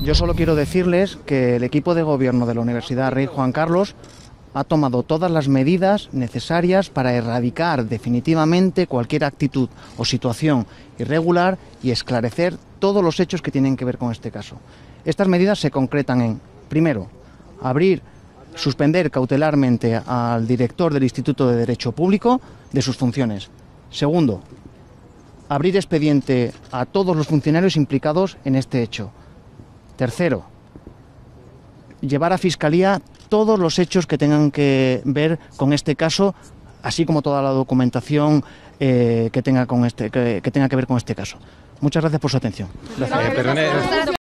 yo solo quiero decirles que el equipo de gobierno de la Universidad Rey Juan Carlos ha tomado todas las medidas necesarias para erradicar definitivamente cualquier actitud o situación irregular y esclarecer todos los hechos que tienen que ver con este caso. Estas medidas se concretan en, primero, abrir, suspender cautelarmente al director del Instituto de Derecho Público de sus funciones. Segundo, abrir expediente a todos los funcionarios implicados en este hecho. Tercero, llevar a Fiscalía todos los hechos que tengan que ver con este caso, así como toda la documentación eh, este, que, tenga que, ver con este caso. Muchas gracias por su atención. Eh, eh,